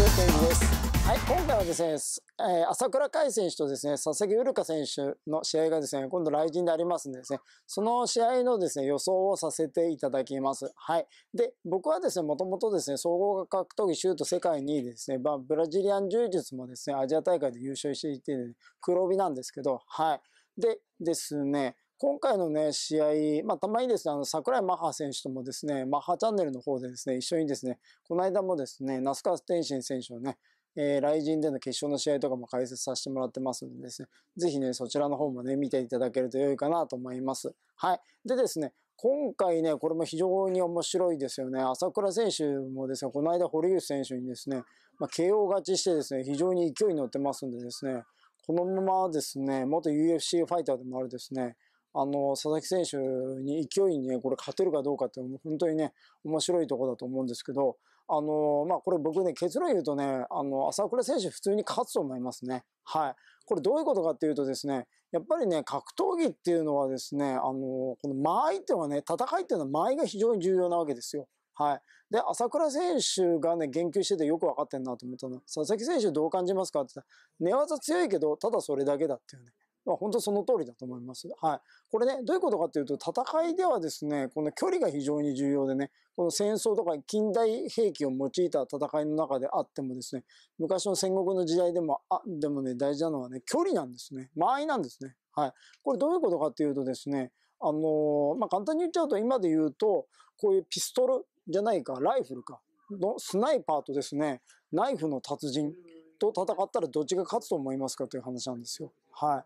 です。はい、今回はですね、えー、朝倉海選手とですね、佐々木ウル選手の試合がですね、今度来陣でありますんでですね、その試合のですね、予想をさせていただきます。はい。で、僕はですね、もともとですね、総合格闘技シュート世界2位ですね、まあ、ブラジリアン柔術もですね、アジア大会で優勝していて、ね、黒帯なんですけど、はい。でですね、今回のね、試合、まあ、たまにですね、あの、桜井マッハ選手ともですね、マッハチャンネルの方でですね、一緒にですね、この間もですね、那須川天心選手のね、えー、来人での決勝の試合とかも解説させてもらってますんでですね、ぜひね、そちらの方もね、見ていただけると良いかなと思います。はい。でですね、今回ね、これも非常に面白いですよね。朝倉選手もですね、この間堀内選手にですね、まあ、KO 勝ちしてですね、非常に勢いに乗ってますんでですね、このままですね、元 UFC ファイターでもあるですね、あの、佐々木選手に勢いにね、これ勝てるかどうかって本当にね、面白いとこだと思うんですけど、あの、まあ、これ僕ね、結論言うとね、あの、朝倉選手普通に勝つと思いますね。はい。これどういうことかっていうとですね、やっぱりね、格闘技っていうのはですね、あの、この間合いっていうのはね、戦いっていうのは間合いが非常に重要なわけですよ。はい。で、朝倉選手がね、言及しててよく分かってんなと思ったの。佐々木選手どう感じますかって言ったら、寝技強いけど、ただそれだけだっていうね。ま本当その通りだと思います。はい。これね、どういうことかというと、戦いではですね、この距離が非常に重要でね、この戦争とか近代兵器を用いた戦いの中であってもですね、昔の戦国の時代でも、あ、でもね、大事なのはね、距離なんですね。間合いなんですね。はい。これどういうことかというとですね、あのー、まあ、簡単に言っちゃうと、今で言うと、こういうピストルじゃないか、ライフルか、のスナイパーとですね、ナイフの達人と戦ったらどっちが勝つと思いますかという話なんですよ。はい。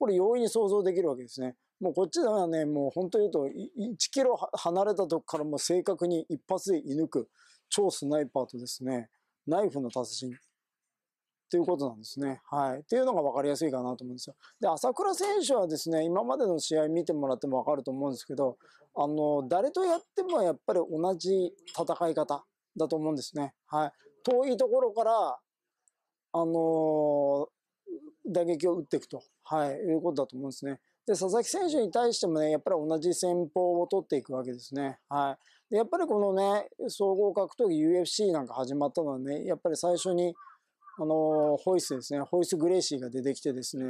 これ容易に想像できるわけですね。もうこっちではね、もう本当言うと、1キロ離れたとこからも正確に一発で射抜く、超スナイパーとですね、ナイフの達人。ということなんですね。はい。っていうのが分かりやすいかなと思うんですよ。で、朝倉選手はですね、今までの試合見てもらっても分かると思うんですけど、あの、誰とやってもやっぱり同じ戦い方だと思うんですね。はい。遠いところから、あのー打撃を打っていくと、はい、いうことだと思うんですね。で、佐々木選手に対してもね、やっぱり同じ戦法を取っていくわけですね。はい。で、やっぱりこのね、総合格闘技 UFC なんか始まったのはね、やっぱり最初に、あのー、ホイスですね、ホイス・グレイシーが出てきてですね、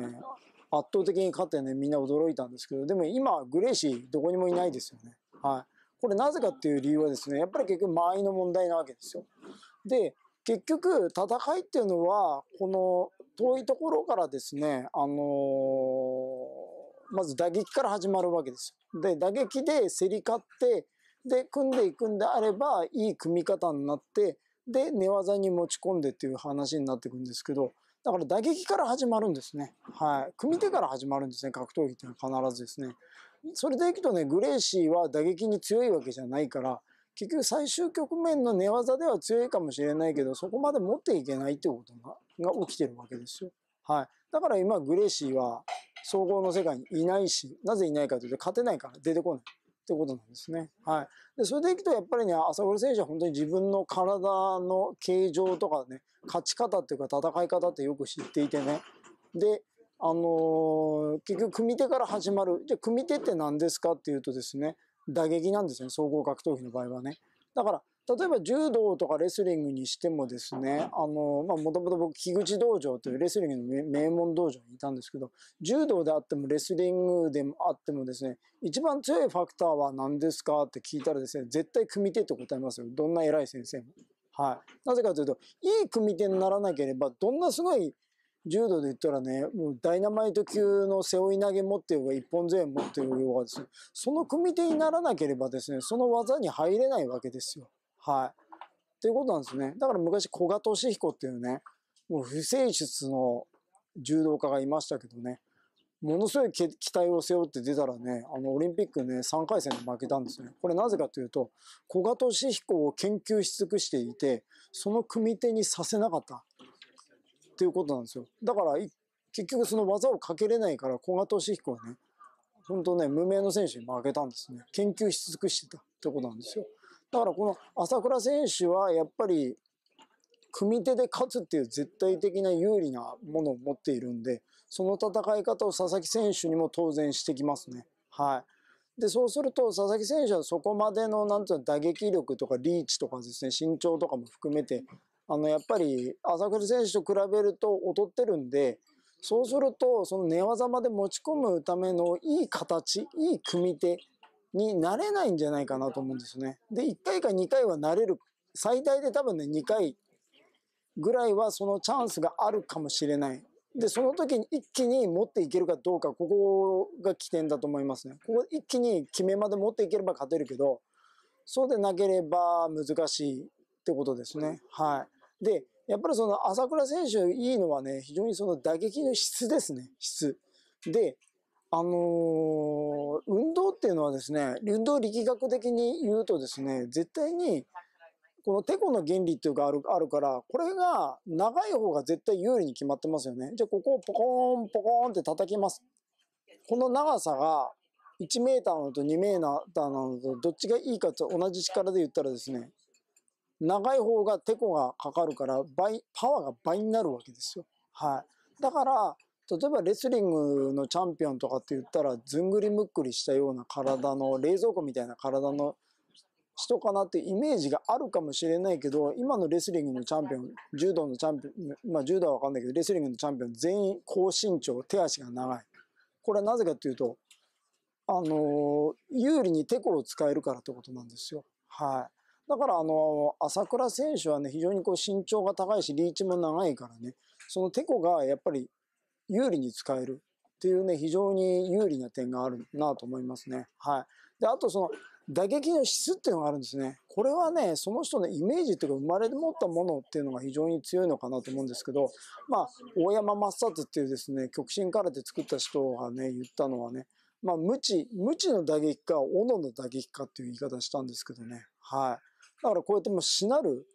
圧倒的に勝ってね、みんな驚いたんですけど、でも今、グレイシーどこにもいないですよね。はい。これなぜかっていう理由はですね、やっぱり結局間合いの問題なわけですよ。で、結局、戦いっていうのは、この遠いところからですね、あのー、まず打撃から始まるわけですよ。で、打撃で競り勝って、で、組んでいくんであれば、いい組み方になって、で、寝技に持ち込んでっていう話になっていくんですけど、だから打撃から始まるんですね。はい。組み手から始まるんですね。格闘技っていうのは必ずですね。それでいくとね、グレイシーは打撃に強いわけじゃないから、結局最終局面の寝技では強いかもしれないけど、そこまで持っていけないってことがが起きてるわけですよ。はい。だから今、グレーシーは総合の世界にいないし、なぜいないかというと、勝てないから出てこない。ってことなんですね。はい。で、それでいくと、やっぱりね、朝倉選手は本当に自分の体の形状とかね、勝ち方っていうか戦い方ってよく知っていてね。で、あのー、結局組手から始まる。じゃ組手って何ですかっていうとですね、打撃なんですね、総合格闘技の場合はね。だから、例えば柔道とかレスリングにしてもですね、あの、まあ、もともと僕、樋口道場というレスリングの名門道場にいたんですけど、柔道であってもレスリングであってもですね、一番強いファクターは何ですかって聞いたらですね、絶対組手と答えますよ。どんな偉い先生も。はい。なぜかというと、いい組手にならなければ、どんなすごい柔道で言ったらね、もうダイナマイト級の背負い投げ持ってようが、一本前持ってようがですね、その組手にならなければですね、その技に入れないわけですよ。はい。っていうことなんですね。だから昔、古賀俊彦っていうね、もう不正出の柔道家がいましたけどね、ものすごい期待を背負って出たらね、あの、オリンピックね、3回戦で負けたんですね。これなぜかというと、古賀俊彦を研究し尽くしていて、その組手にさせなかった。っていうことなんですよ。だから、結局その技をかけれないから、古賀俊彦はね、本当ね、無名の選手に負けたんですね。研究し尽くしてたってことなんですよ。だからこの朝倉選手はやっぱり、組手で勝つっていう絶対的な有利なものを持っているんで、その戦い方を佐々木選手にも当然してきますね。はい。で、そうすると佐々木選手はそこまでの、何て言うの、打撃力とかリーチとかですね、身長とかも含めて、あの、やっぱり朝倉選手と比べると劣ってるんで、そうすると、その寝技まで持ち込むためのいい形、いい組み手になれないんじゃないかなと思うんですね。で、1回か2回はなれる。最大で多分ね、2回ぐらいはそのチャンスがあるかもしれない。で、その時に一気に持っていけるかどうか、ここが起点だと思いますね。ここ一気に決めまで持っていければ勝てるけど、そうでなければ難しいってことですね。はい。で、やっぱりその朝倉選手いいのはね、非常にその打撃の質ですね、質。で、あのー、運動っていうのはですね、運動力学的に言うとですね、絶対に、このテコの原理っていうかあるあるから、これが長い方が絶対有利に決まってますよね。じゃあここをポコーンポコーンって叩きます。この長さが1メーターのと2メーターなのとどっちがいいかと同じ力で言ったらですね、長い方がテコがかかるから倍、パワーが倍になるわけですよ。はい。だから、例えばレスリングのチャンピオンとかって言ったら、ずんぐりむっくりしたような体の、冷蔵庫みたいな体の人かなってイメージがあるかもしれないけど、今のレスリングのチャンピオン、柔道のチャンピオン、まあ柔道はわかんないけど、レスリングのチャンピオン全員高身長、手足が長い。これはなぜかっていうと、あの有利にテコを使えるからってことなんですよ。はい。だからあの、朝倉選手はね、非常にこう身長が高いし、リーチも長いからね、そのテコがやっぱり有利に使えるっていうね、非常に有利な点があるなと思いますね。はい。で、あとその、打撃の質っていうのがあるんですね。これはね、その人のイメージっていうか、生まれ持ったものっていうのが非常に強いのかなと思うんですけど、まあ、大山正里っていうですね、極真空手作った人がね、言ったのはね、まあ、無知、無知の打撃か、斧の打撃かっていう言い方したんですけどね。はい。だからこうやってもうしなる、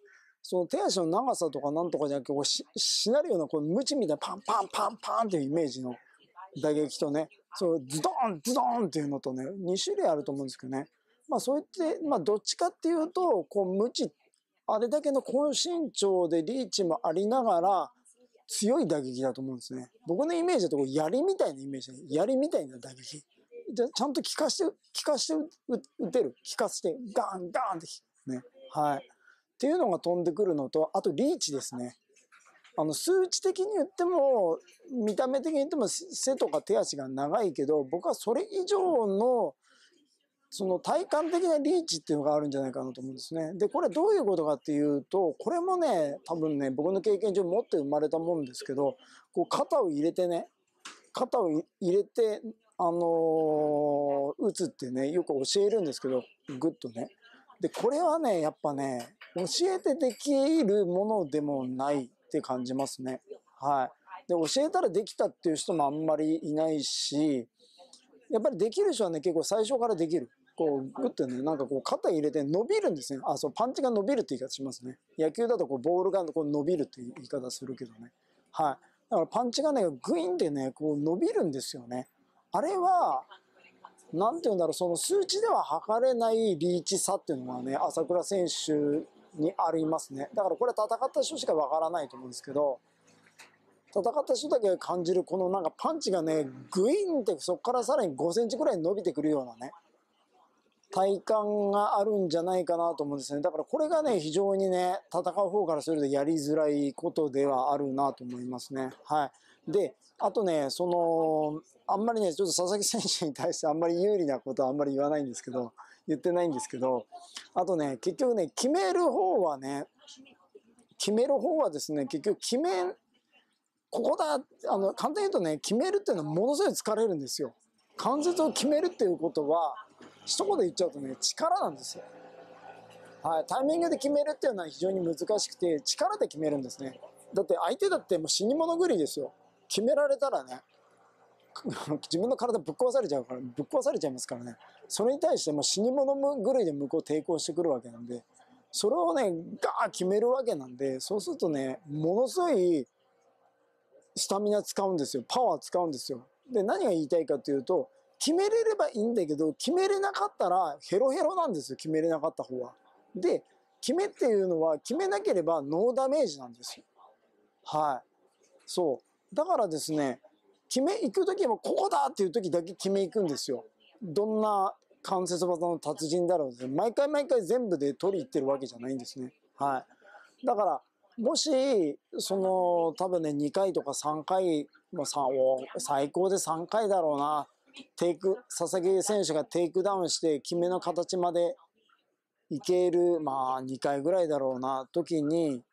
その手足の長さとかなんとかじゃなくて、こうししなるような、こう、無知みたいなパンパンパンパンっていうイメージの打撃とね、そう、ズドンズドンっていうのとね、2種類あると思うんですけどね。まあそうやって、まあどっちかっていうと、こう、無知、あれだけの高身長でリーチもありながら、強い打撃だと思うんですね。僕のイメージだと、槍みたいなイメージで、槍みたいな打撃。ちゃんと効かして、効かして打てる。効かして、ガンガンって、ね。はい。っていうのが飛んでくるのと、あとリーチですね。あの、数値的に言っても、見た目的に言っても背とか手足が長いけど、僕はそれ以上の、その体感的なリーチっていうのがあるんじゃないかなと思うんですね。で、これどういうことかっていうと、これもね、多分ね、僕の経験上持って生まれたもんですけど、こう肩を入れてね、肩を入れて、あのー、打つってね、よく教えるんですけど、ぐっとね。で、これはね、やっぱね、教えてできるものでもないって感じますね。はい。で、教えたらできたっていう人もあんまりいないし、やっぱりできる人はね、結構最初からできる。こう、グッとね、なんかこう、肩入れて伸びるんですね。あ、そう、パンチが伸びるって言い方しますね。野球だとこう、ボールがこう伸びるって言い方するけどね。はい。だからパンチがね、グインってね、こう伸びるんですよね。あれは、なんて言うんだろう、その数値では測れないリーチ差っていうのがね、朝倉選手にありますね。だからこれ戦った人しかわからないと思うんですけど、戦った人だけ感じるこのなんかパンチがね、グイーンってそこからさらに5センチぐらい伸びてくるようなね、体感があるんじゃないかなと思うんですね。だからこれがね、非常にね、戦う方からするとやりづらいことではあるなと思いますね。はい。で、あとね、その、あんまりね、ちょっと佐々木選手に対してあんまり有利なことはあんまり言わないんですけど、言ってないんですけど、あとね、結局ね、決める方はね、決める方はですね、結局決め、ここだ、あの、簡単に言うとね、決めるっていうのはものすごい疲れるんですよ。関節を決めるっていうことは、一言言っちゃうとね、力なんですよ。はい、タイミングで決めるっていうのは非常に難しくて、力で決めるんですね。だって相手だってもう死に物狂いですよ。決められたらね、自分の体ぶっ壊されちゃうから、ぶっ壊されちゃいますからね。それに対しても死に物狂いで向こう抵抗してくるわけなんで、それをね、ガー決めるわけなんで、そうするとね、ものすごいスタミナ使うんですよ。パワー使うんですよ。で、何が言いたいかというと、決めれればいいんだけど、決めれなかったらヘロヘロなんですよ。決めれなかった方は。で、決めっていうのは、決めなければノーダメージなんですよ。はい。そう。だからですね、決め行く時はここだっていう時だけ決め行くんですよ。どんな関節技の達人だろう毎回毎回全部で取り行ってるわけじゃないんですね。はい。だから、もし、その、多分ね、2回とか3回、まあ、最高で3回だろうな。テイク、佐々木選手がテイクダウンして、決めの形までいける、まあ、2回ぐらいだろうな、時に、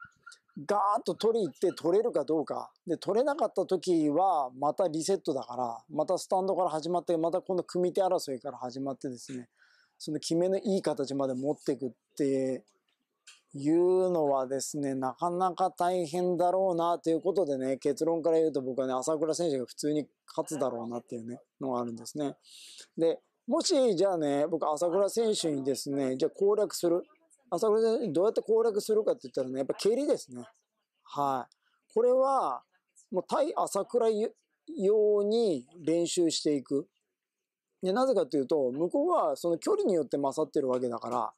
ガーッと取り行って取れるかどうか。で、取れなかった時は、またリセットだから、またスタンドから始まって、またこの組手争いから始まってですね、その決めのいい形まで持っていくっていうのはですね、なかなか大変だろうなということでね、結論から言うと僕はね、朝倉選手が普通に勝つだろうなっていうね、のがあるんですね。で、もし、じゃあね、僕、朝倉選手にですね、じゃあ攻略する。朝倉選手にどうやって攻略するかって言ったらね、やっぱ蹴りですね。はい。これは、もう対朝倉用に練習していく。で、なぜかというと、向こうはその距離によって勝ってるわけだから、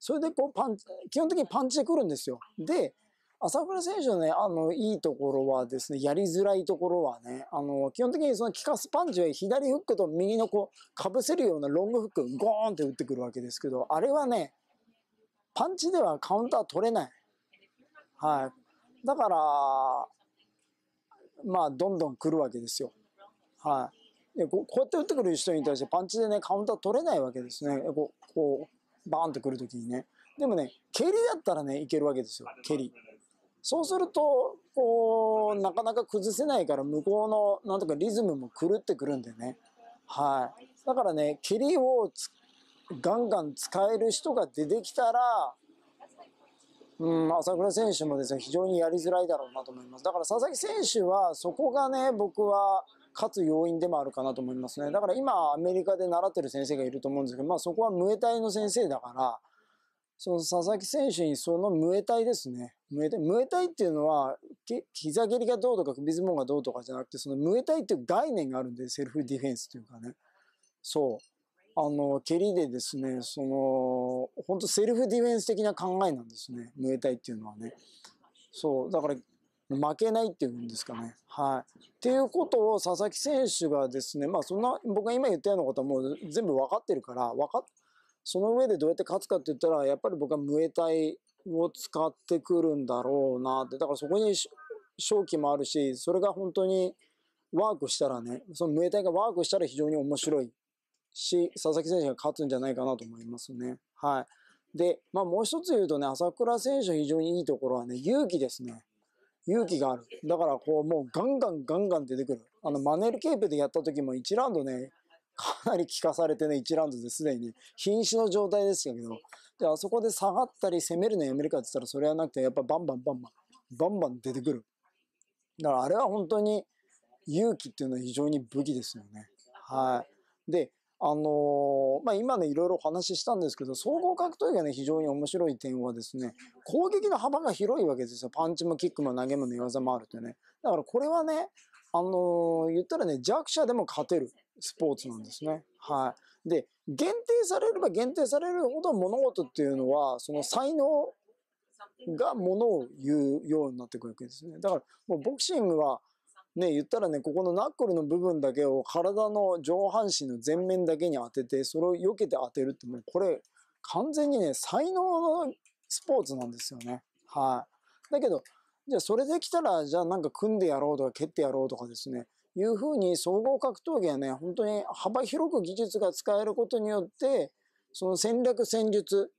それでこうパン、基本的にパンチで来るんですよ。で、朝倉選手のね、あの、いいところはですね、やりづらいところはね、あの、基本的にその効かすパンチは左フックと右のこう、かぶせるようなロングフック、ゴーンって打ってくるわけですけど、あれはね、パンチではカウンター取れない。はい。だから、まあ、どんどん来るわけですよ。はい。でこうやって打ってくる人に対してパンチでね、カウンター取れないわけですね。こう、こうバーンと来るときにね。でもね、蹴りだったらね、いけるわけですよ。蹴り。そうすると、こう、なかなか崩せないから、向こうの、なんとかリズムも狂ってくるんでね。はい。だからね、蹴りを突っガンガン使える人が出てきたら、うん、朝倉選手もですね、非常にやりづらいだろうなと思います。だから佐々木選手は、そこがね、僕は、勝つ要因でもあるかなと思いますね。だから今、アメリカで習ってる先生がいると思うんですけど、まあそこはムエタイの先生だから、その佐々木選手にそのムエタイですね。ムエタイ。ムエタイっていうのは、膝蹴りがどうとか首相撲がどうとかじゃなくて、そのムエタイっていう概念があるんで、セルフディフェンスというかね。そう。あの、蹴りでですね、その、本当セルフディフェンス的な考えなんですね。ムエタイっていうのはね。そう、だから、負けないっていうんですかね。はい。っていうことを佐々木選手がですね、まあそんな、僕が今言ったようなことはもう全部分かってるから、分かっ、その上でどうやって勝つかって言ったら、やっぱり僕はムエタイを使ってくるんだろうなって。だからそこに勝機もあるし、それが本当にワークしたらね、そのムエタイがワークしたら非常に面白いし、佐々木選手が勝つんじゃないかなと思いますね。はい。で、まあもう一つ言うとね、朝倉選手の非常にいいところはね、勇気ですね。勇気がある。だからこう、もうガンガンガンガン出てくる。あの、マネルケープでやった時も1ラウンドね、かなり効かされてね、1ラウンドですでにね、瀕死の状態でしたけど、で、あそこで下がったり攻めるのやめるかって言ったら、それはなくて、やっぱバンバンバンバン、バンバン出てくる。だからあれは本当に勇気っていうのは非常に武器ですよね。はい。で、あのまあ、今ね、いろいろお話ししたんですけど、総合格闘技がね、非常に面白い点はですね、攻撃の幅が広いわけですよ。パンチもキックも投げも寝技もあるというね。だからこれはね、あの言ったらね、弱者でも勝てるスポーツなんですね。はい。で、限定されれば限定されるほど物事っていうのは、その才能がものを言うようになってくるわけですね。だから、もうボクシングは、ね、言ったらね、ここのナックルの部分だけを体の上半身の前面だけに当てて、それを避けて当てるって、もうこれ、完全にね、才能のスポーツなんですよね。はい。だけど、じゃあそれできたら、じゃあなんか組んでやろうとか蹴ってやろうとかですね、いうふうに総合格闘技はね、本当に幅広く技術が使えることによって、その戦略戦術、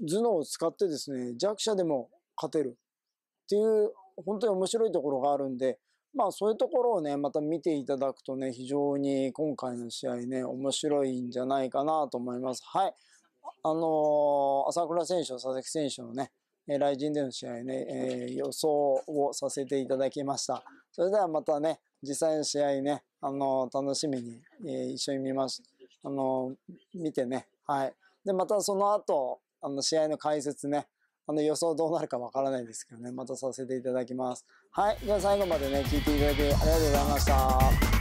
頭脳を使ってですね、弱者でも勝てるっていう、本当に面白いところがあるんで、まあそういうところをね、また見ていただくとね、非常に今回の試合ね、面白いんじゃないかなと思います。はい。あのー、朝倉選手佐々木選手のね、来陣での試合ね、えー、予想をさせていただきました。それではまたね、実際の試合ね、あのー、楽しみに、えー、一緒に見ます。あのー、見てね、はい。で、またその後、あの、試合の解説ね、あの予想どうなるかわからないですけどね、またさせていただきます。はい。じゃあ最後までね、聞いていただきありがとうございました。